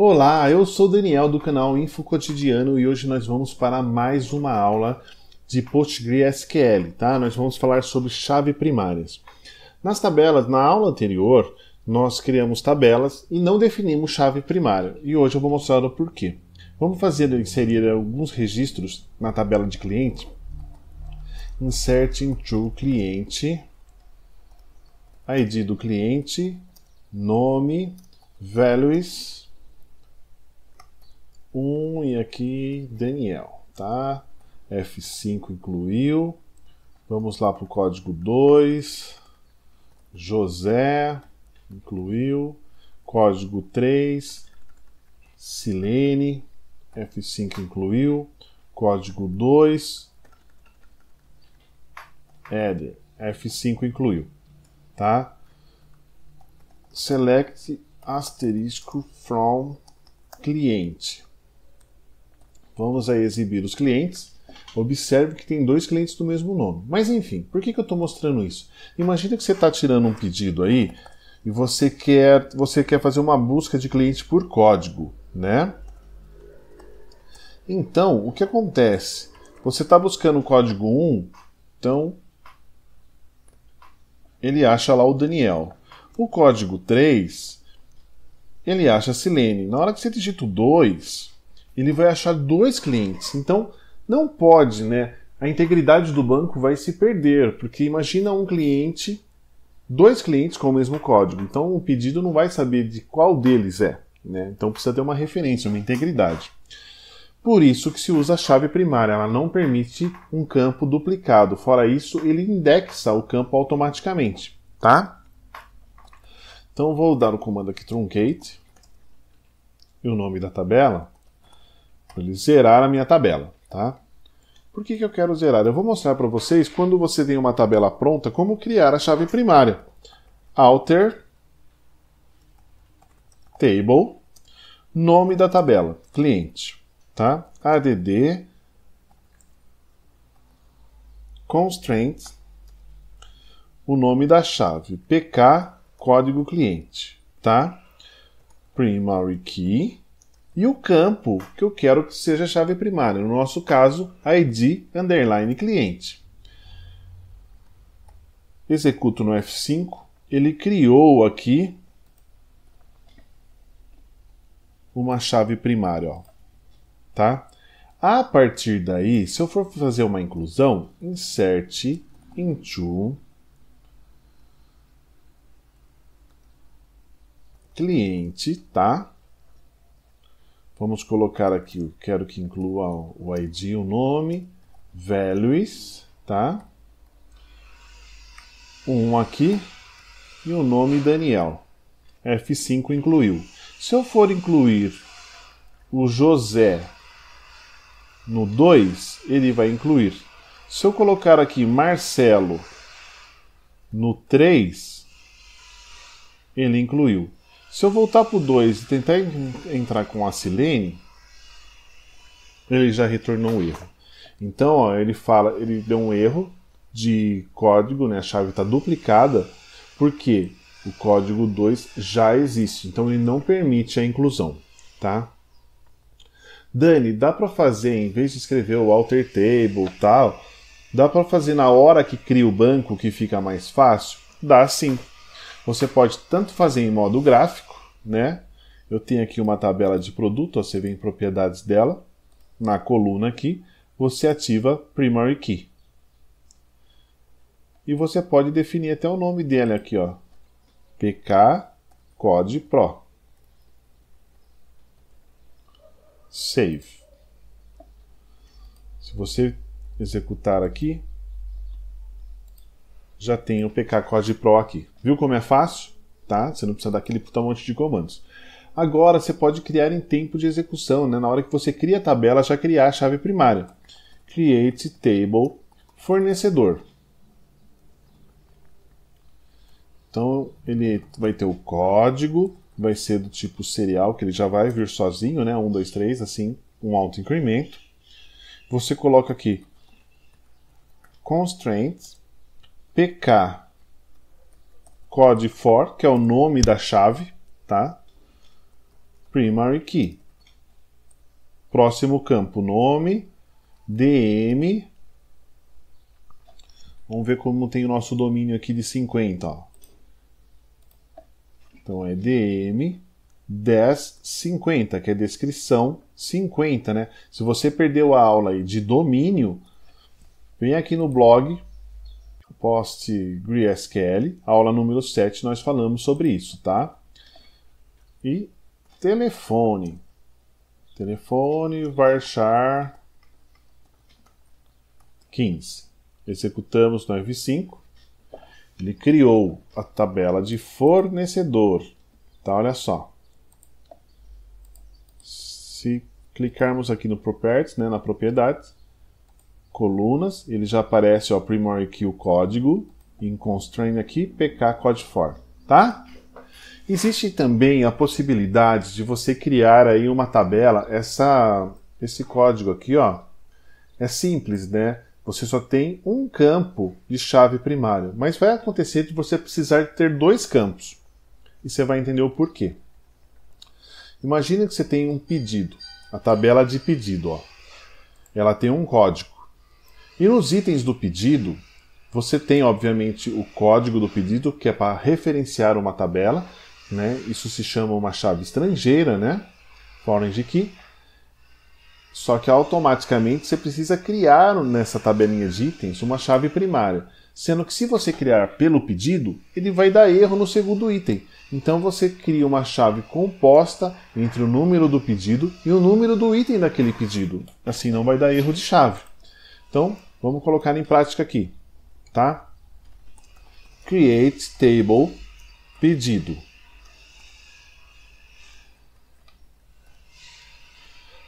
Olá, eu sou Daniel do canal Info Cotidiano e hoje nós vamos para mais uma aula de PostgreSQL, tá? Nós vamos falar sobre chave primárias. Nas tabelas, na aula anterior, nós criamos tabelas e não definimos chave primária. E hoje eu vou mostrar o porquê. Vamos fazer inserir alguns registros na tabela de cliente. Insert into cliente, ID do cliente, nome, values, e aqui Daniel, tá? F5 incluiu. Vamos lá para o código 2. José incluiu. Código 3. Silene. F5 incluiu. Código 2. Éder. F5 incluiu. Tá? Select asterisco from cliente. Então, vamos aí exibir os clientes. Observe que tem dois clientes do mesmo nome. Mas enfim, por que, que eu estou mostrando isso? Imagina que você está tirando um pedido aí e você quer, você quer fazer uma busca de cliente por código, né? Então, o que acontece? Você está buscando o código 1, então ele acha lá o Daniel. O código 3, ele acha a Silene. Na hora que você digita o 2, ele vai achar dois clientes. Então, não pode, né? A integridade do banco vai se perder, porque imagina um cliente, dois clientes com o mesmo código. Então, o pedido não vai saber de qual deles é, né? Então, precisa ter uma referência, uma integridade. Por isso que se usa a chave primária, ela não permite um campo duplicado. Fora isso, ele indexa o campo automaticamente, tá? Então vou dar o comando aqui truncate e o nome da tabela. Para ele zerar a minha tabela, tá? Por que, que eu quero zerar? Eu vou mostrar para vocês, quando você tem uma tabela pronta, como criar a chave primária. Alter Table, nome da tabela, cliente, tá? ADD constraint, o nome da chave, pk, código cliente, tá? Primary key, e o campo que eu quero que seja a chave primária, no nosso caso, ID underline cliente. Executo no F5, ele criou aqui uma chave primária, ó, tá? A partir daí, se eu for fazer uma inclusão, insert into cliente, tá? Vamos colocar aqui, eu quero que inclua o ID, o nome, values, tá? Um aqui e o nome Daniel. F5 incluiu. Se eu for incluir o José no 2, ele vai incluir. Se eu colocar aqui Marcelo no 3, ele incluiu. Se eu voltar pro 2 e tentar entrar com a Silene, ele já retornou um erro. Então, ó, ele fala, ele deu um erro de código, né? A chave está duplicada, porque o código 2 já existe. Então ele não permite a inclusão, tá? Dani, dá para fazer em vez de escrever o alter table tal, dá para fazer na hora que cria o banco que fica mais fácil? Dá sim. Você pode tanto fazer em modo gráfico, né? Eu tenho aqui uma tabela de produto, você vem em propriedades dela, na coluna aqui, você ativa Primary Key. E você pode definir até o nome dele aqui, ó, PK Code Pro. Save. Se você executar aqui, já tem o PK Code Pro aqui. Viu como é fácil? Tá? Você não precisa daquele puta monte de comandos. Agora você pode criar em tempo de execução, né? na hora que você cria a tabela, já criar a chave primária. Create table fornecedor. Então ele vai ter o código, vai ser do tipo serial, que ele já vai vir sozinho, né? 1, 2, 3, assim, um auto-incremento. Você coloca aqui constraints pk for, que é o nome da chave, tá? Primary key. Próximo campo, nome, dm. Vamos ver como tem o nosso domínio aqui de 50, ó. Então é dm 1050, que é descrição 50, né? Se você perdeu a aula aí de domínio, vem aqui no blog, PostgreSQL, aula número 7, nós falamos sobre isso, tá? E telefone. Telefone varchar 15. Executamos no F5. Ele criou a tabela de fornecedor. Tá, olha só. Se clicarmos aqui no properties, né, na propriedade, colunas, ele já aparece o primary key, o código, em constrain aqui, pk code for, tá? Existe também a possibilidade de você criar aí uma tabela, essa, esse código aqui, ó, é simples, né? Você só tem um campo de chave primária, mas vai acontecer de você precisar ter dois campos. E você vai entender o porquê. Imagina que você tem um pedido, a tabela de pedido, ó. Ela tem um código. E nos itens do pedido, você tem, obviamente, o código do pedido, que é para referenciar uma tabela. Né? Isso se chama uma chave estrangeira, né? Foreign key. Só que automaticamente você precisa criar nessa tabelinha de itens uma chave primária. Sendo que se você criar pelo pedido, ele vai dar erro no segundo item. Então você cria uma chave composta entre o número do pedido e o número do item daquele pedido. Assim não vai dar erro de chave. Então, Vamos colocar em prática aqui, tá? Create table pedido.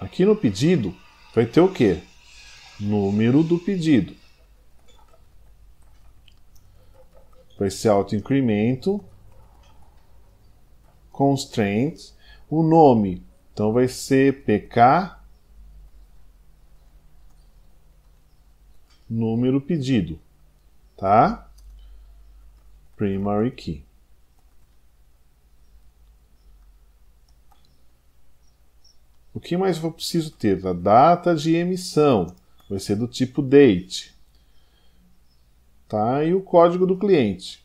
Aqui no pedido vai ter o quê? Número do pedido. Vai ser auto-incremento, constraint, o nome. Então vai ser pk número pedido, tá? Primary key. O que mais eu preciso ter? A data de emissão vai ser do tipo date, tá? E o código do cliente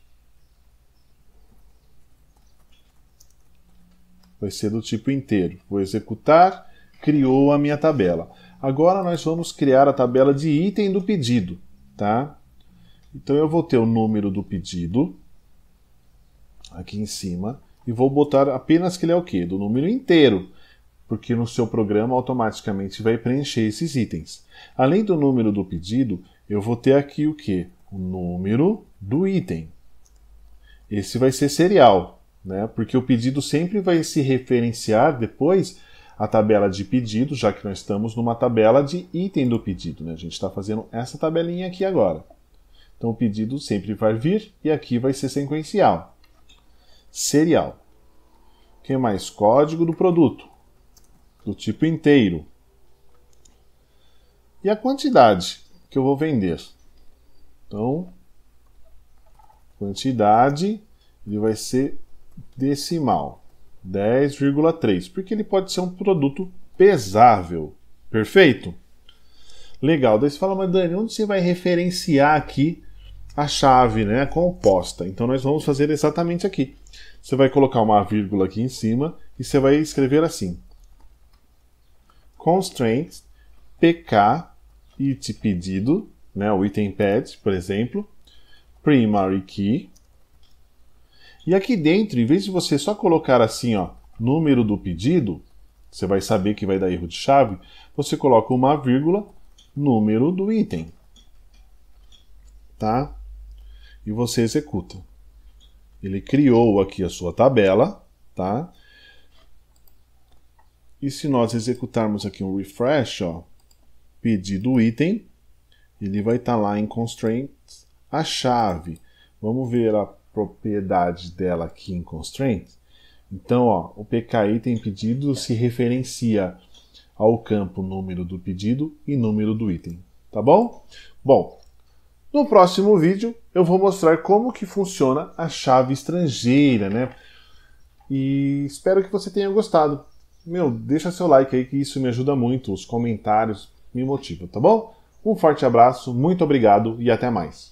vai ser do tipo inteiro. Vou executar criou a minha tabela. Agora nós vamos criar a tabela de item do pedido, tá? Então eu vou ter o número do pedido aqui em cima e vou botar apenas que ele é o quê? Do número inteiro, porque no seu programa automaticamente vai preencher esses itens. Além do número do pedido, eu vou ter aqui o quê? O número do item. Esse vai ser serial, né? Porque o pedido sempre vai se referenciar depois a tabela de pedido, já que nós estamos numa tabela de item do pedido. Né? A gente está fazendo essa tabelinha aqui agora. Então o pedido sempre vai vir e aqui vai ser sequencial. Serial. O que mais? Código do produto, do tipo inteiro. E a quantidade que eu vou vender. Então, quantidade ele vai ser decimal. 10,3, porque ele pode ser um produto pesável. Perfeito? Legal. Daí você fala, mas Dani, onde você vai referenciar aqui a chave, né, a composta? Então nós vamos fazer exatamente aqui. Você vai colocar uma vírgula aqui em cima e você vai escrever assim: constraint pk it pedido, né, o item pedido, por exemplo, primary key e aqui dentro, em vez de você só colocar assim, ó, número do pedido, você vai saber que vai dar erro de chave, você coloca uma vírgula, número do item. Tá? E você executa. Ele criou aqui a sua tabela, tá? E se nós executarmos aqui um refresh, ó, pedido item, ele vai estar tá lá em constraints a chave. Vamos ver a propriedade dela aqui em constraint. Então, ó, o PKI tem pedido se referencia ao campo número do pedido e número do item, tá bom? Bom, no próximo vídeo eu vou mostrar como que funciona a chave estrangeira, né? E espero que você tenha gostado. Meu, deixa seu like aí que isso me ajuda muito, os comentários me motivam, tá bom? Um forte abraço, muito obrigado e até mais.